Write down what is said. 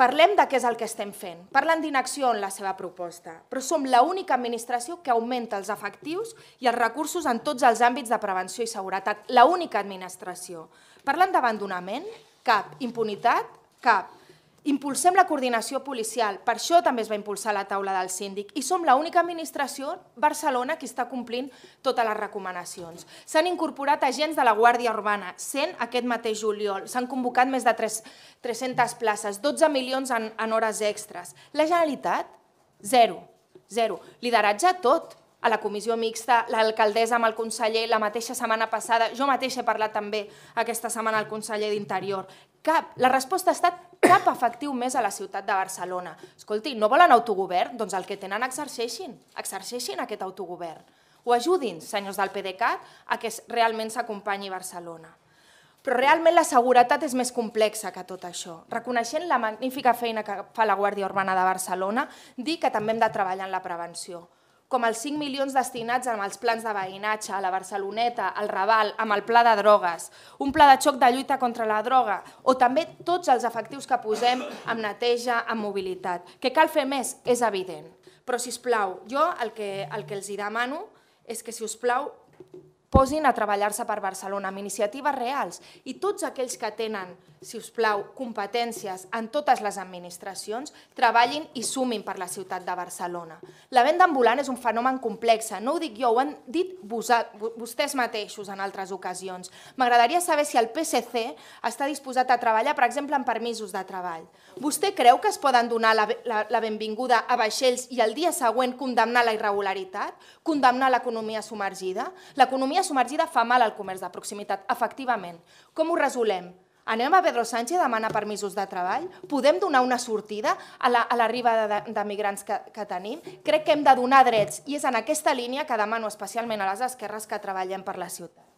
Parlem de què és el que estem fent. Parlen d'inacció en la seva proposta, però som l'única administració que augmenta els efectius i els recursos en tots els àmbits de prevenció i seguretat. L'única administració. Parlen d'abandonament? Cap. Impunitat? Cap. Impulsem la coordinació policial, per això també es va impulsar la taula del síndic i som l'única administració Barcelona que està complint totes les recomanacions. S'han incorporat agents de la Guàrdia Urbana, 100 aquest mateix juliol, s'han convocat més de 3, 300 places, 12 milions en, en hores extres. La Generalitat, zero, zero. Lideratge tot, a la comissió mixta, l'alcaldessa amb el conseller, la mateixa setmana passada, jo mateixa he parlat també aquesta setmana al conseller d'Interior. Cap, la resposta ha estat cap efectiu més a la ciutat de Barcelona. Escolti, no volen autogovern? Doncs el que tenen exerceixin, exerceixin aquest autogovern. Ho ajudin, senyors del PDeCAT, a que realment s'acompanyi Barcelona. Però realment la seguretat és més complexa que tot això. Reconeixent la magnífica feina que fa la Guàrdia Urbana de Barcelona, dir que també hem de treballar en la prevenció com els 5 milions destinats als plans de veïnatge, a la Barceloneta, al Raval, amb el pla de drogues, un pla de xoc de lluita contra la droga, o també tots els efectius que posem amb neteja, amb mobilitat. Que cal fer més, és evident. Però, si us plau, jo el que, el que els hi demano és que, si us plau, posin a treballar-se per Barcelona amb iniciatives reals i tots aquells que tenen, si us plau, competències en totes les administracions, treballin i sumin per la ciutat de Barcelona. La venda ambulant és un fenomen complex, eh? no ho dic jo, ho han dit vostès mateixos en altres ocasions. M'agradaria saber si el PSC està disposat a treballar, per exemple, en permisos de treball. Vostè creu que es poden donar la, la, la benvinguda a vaixells i el dia següent condemnar la irregularitat? Condemnar l'economia submergida? L'economia L'economia submergida fa mal al comerç de proximitat, efectivament. Com ho resolem? Anem a Pedro Sánchez a demanar permisos de treball? Podem donar una sortida a la, a la riba de, de migrants que, que tenim? Crec que hem de donar drets i és en aquesta línia que demano especialment a les esquerres que treballem per la ciutat.